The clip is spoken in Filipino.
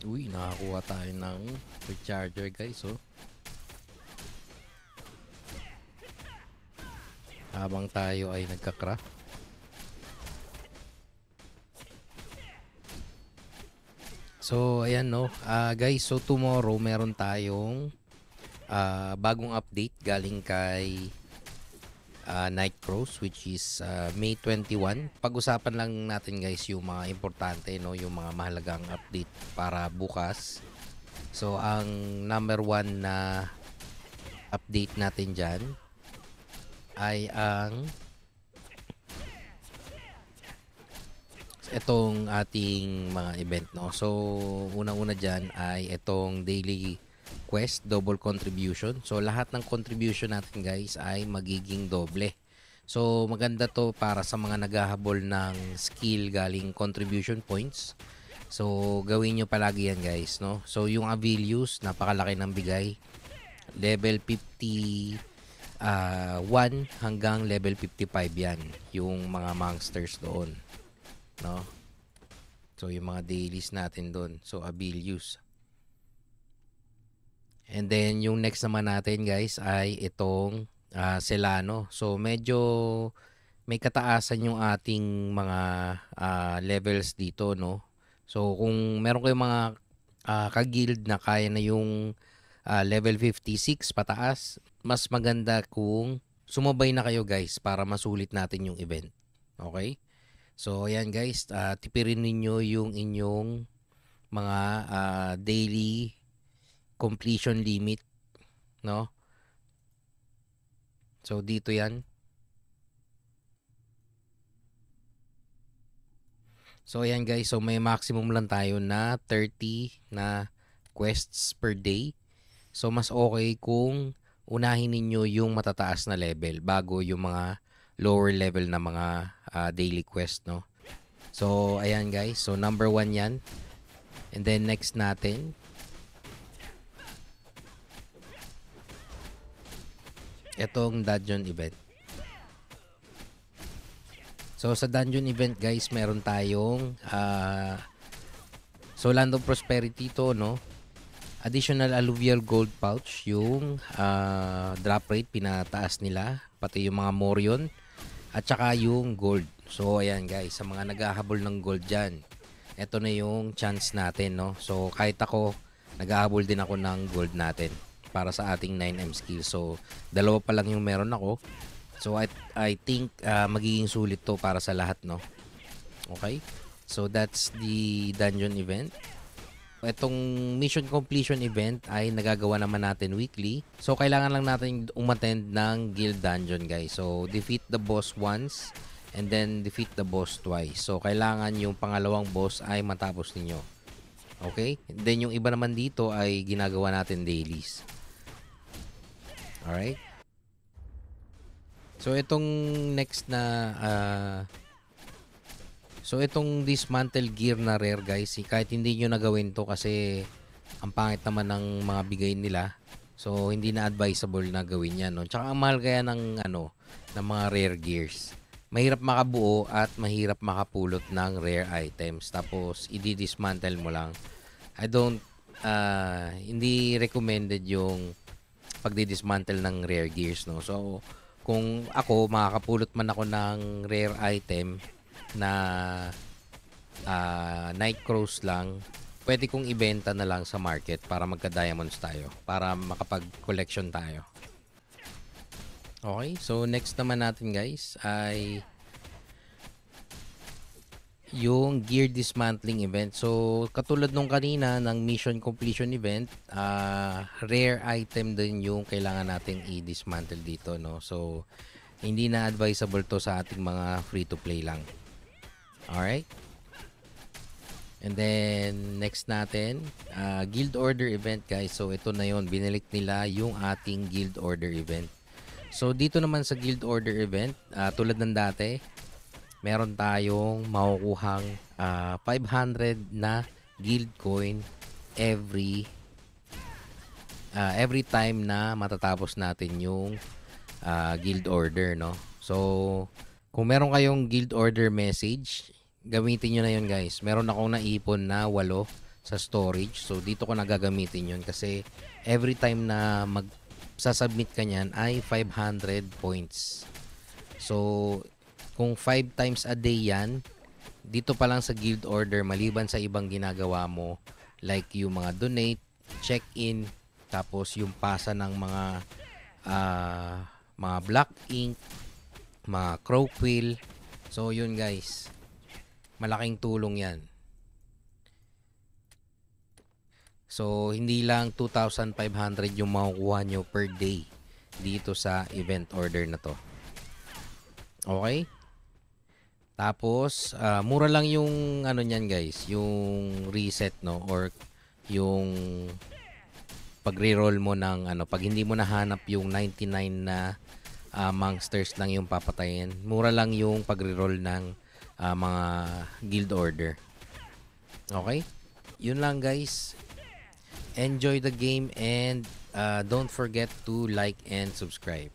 Uy, nakakuha tayo ng recharger guys, oh. Habang tayo ay nagka-craft. So, ayan no. Uh, guys, so tomorrow meron tayong uh, bagong update galing kay uh, ah, Night Cross which is uh, May 21. Pag-usapan lang natin guys yung mga importante no, yung mga mahalagang update para bukas. So ang number 1 na update natin diyan ay ang itong ating mga event no. So unang-una diyan ay itong daily request, double contribution. So lahat ng contribution natin guys ay magiging doble. So maganda to para sa mga naghahabol ng skill galing contribution points. So gawin nyo palagi yan guys. No? So yung Avilius, napakalaki ng bigay. Level 50 uh, 1 hanggang level 55 yan yung mga monsters doon no so yung mga dailies natin doon so abilius And then yung next naman natin guys ay itong uh, Celano. So medyo may kataasan yung ating mga uh, levels dito no. So kung meron kayong mga uh, ah, ka na kaya na yung uh, level 56 pataas, mas maganda kung sumabay na kayo guys para masulit natin yung event. Okay? So ayan guys, uh, tipirin niyo yung inyong mga uh, daily completion limit, no? So dito 'yan. So ayan guys, so may maximum lang tayo na 30 na quests per day. So mas okay kung unahin ninyo yung matataas na level bago yung mga lower level na mga uh, daily quest, no? So ayan guys, so number 1 'yan. And then next natin itong dungeon event. So sa dungeon event guys, meron tayong uh, so Land of Prosperity to no. Additional alluvial gold pouch yung uh, drop rate pinataas nila pati yung mga Morion at saka yung gold. So ayan guys, sa mga naghahabol ng gold diyan. Ito na yung chance natin no. So kahit ako naghahabol din ako ng gold natin para sa ating 9M skill. So, dalawa pa lang yung meron ako. So, I, I think uh, magiging sulit to para sa lahat, no? Okay? So, that's the dungeon event. Itong mission completion event ay nagagawa naman natin weekly. So, kailangan lang natin umattend ng guild dungeon, guys. So, defeat the boss once and then defeat the boss twice. So, kailangan yung pangalawang boss ay matapos ninyo. Okay? Then yung iba naman dito ay ginagawa natin dailies. Alright? So, itong next na... Uh, so, itong dismantle gear na rare, guys, eh, kahit hindi nyo nagawin to kasi ang pangit naman ng mga bigay nila. So, hindi na advisable na gawin yan. No? Tsaka ang mahal kaya ng, ano, ng mga rare gears mahirap makabuo at mahirap makapulot ng rare items. Tapos, i-dismantle mo lang. I don't, uh, hindi recommended yung pagdi-dismantle ng rare gears, no? So, kung ako, makakapulot man ako ng rare item na uh, night crows lang, pwede kong ibenta na lang sa market para magka-diamonds tayo, para makapag-collection tayo. Okay, so next naman natin guys ay yung gear dismantling event. So, katulad nung kanina ng mission completion event, uh, rare item din yung kailangan nating i-dismantle dito, no? So, hindi na advisable to sa ating mga free-to-play lang. Alright? And then, next natin, uh, Guild Order event, guys. So, ito na yon Binalik nila yung ating Guild Order event. So, dito naman sa Guild Order event, uh, tulad ng dati, meron tayong makukuhang uh, ah, 500 na guild coin every uh, every time na matatapos natin yung uh, ah, guild order no so kung meron kayong guild order message gamitin nyo na yun guys meron akong naipon na walo sa storage so dito ko nagagamitin yun kasi every time na mag sasubmit ka niyan ay 500 points so kung 5 times a day yan, dito pa lang sa guild order, maliban sa ibang ginagawa mo, like yung mga donate, check-in, tapos yung pasa ng mga uh, mga black ink, mga crow quill. So, yun guys. Malaking tulong yan. So, hindi lang 2,500 yung makukuha nyo per day dito sa event order na to. Okay? Tapos uh, mura lang yung ano niyan guys, yung reset no or yung pag re mo ng ano pag hindi mo nahanap yung 99 na uh, ah, monsters lang yung papatayin. Mura lang yung pag re ng uh, mga guild order. Okay? Yun lang guys. Enjoy the game and uh, don't forget to like and subscribe.